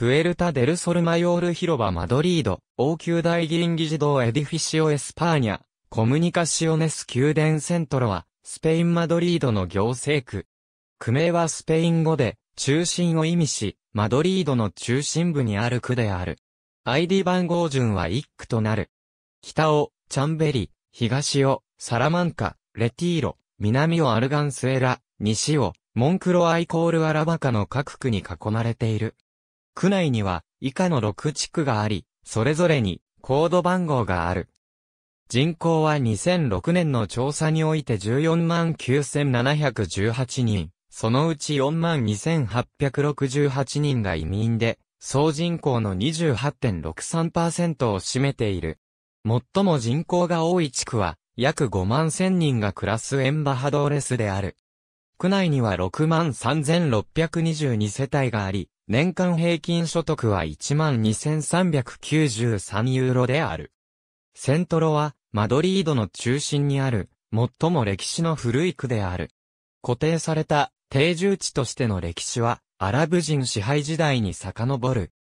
プエルタ・デル・ソルマヨール広場マドリード、王宮大議員議事堂エディフィシオ・エスパーニャ、コムニカシオネス宮殿セントロは、スペイン・マドリードの行政区。区名はスペイン語で、中心を意味し、マドリードの中心部にある区である。ID 番号順は1区となる。北を、チャンベリ、東を、サラマンカ、レティーロ、南をアルガンスエラ、西を、モンクロアイコールアラバカの各区に囲まれている。区内には以下の6地区があり、それぞれにコード番号がある。人口は2006年の調査において14万9718人、そのうち4万2868人が移民で、総人口の28.63%を占めている。最も人口が多い地区は、約5万1000人が暮らすエンバハドーレスである。区内には63,622世帯があり、年間平均所得は12,393ユーロである。セントロは、マドリードの中心にある、最も歴史の古い区である。固定された定住地としての歴史は、アラブ人支配時代に遡る。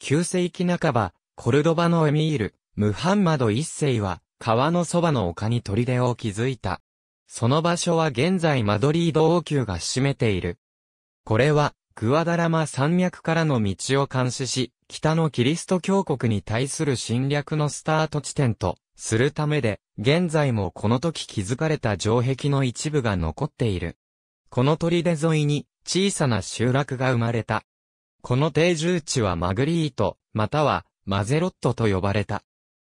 旧世紀半ば、コルドバのエミール、ムハンマド一世は、川のそばの丘に砦を築いた。その場所は現在マドリード王宮が占めている。これは、グアダラマ山脈からの道を監視し、北のキリスト教国に対する侵略のスタート地点と、するためで、現在もこの時築かれた城壁の一部が残っている。この砦沿いに、小さな集落が生まれた。この定住地はマグリート、または、マゼロットと呼ばれた。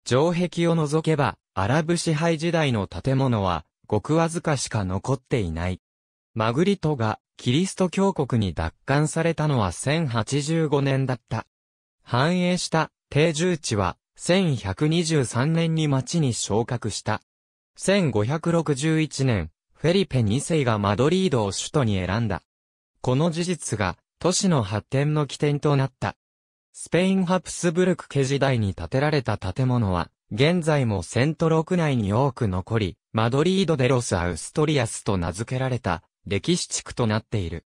城壁を除けば、アラブ支配時代の建物は、ごくわずかしか残っていない。マグリトがキリスト教国に奪還されたのは1085年だった。繁栄した定住地は1123年に町に昇格した。1561年、フェリペ2世がマドリードを首都に選んだ。この事実が都市の発展の起点となった。スペインハプスブルク家時代に建てられた建物は、現在もセントロク内に多く残り、マドリード・デロス・アウストリアスと名付けられた歴史地区となっている。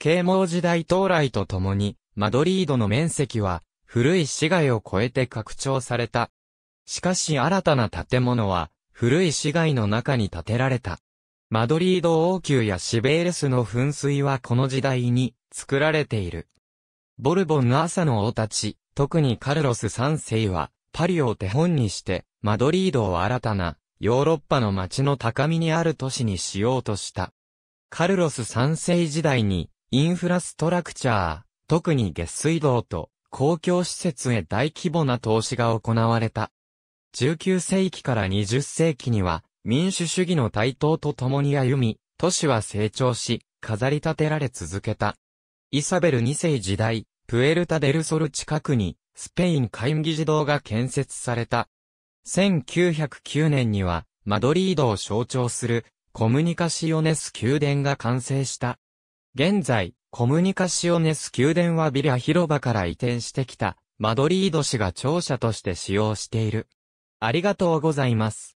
啓蒙時代到来とともに、マドリードの面積は古い市街を超えて拡張された。しかし新たな建物は古い市街の中に建てられた。マドリード王宮やシベールスの噴水はこの時代に作られている。ボルボンの朝の王たち、特にカルロス3世はパリを手本にして、マドリードを新たな、ヨーロッパの街の高みにある都市にしようとした。カルロス3世時代に、インフラストラクチャー、特に下水道と公共施設へ大規模な投資が行われた。19世紀から20世紀には、民主主義の台頭と共に歩み、都市は成長し、飾り立てられ続けた。イサベル2世時代、プエルタデルソル近くに、スペイン会議児童が建設された。1909年には、マドリードを象徴する、コムニカシオネス宮殿が完成した。現在、コムニカシオネス宮殿はビラ広場から移転してきた、マドリード市が庁舎として使用している。ありがとうございます。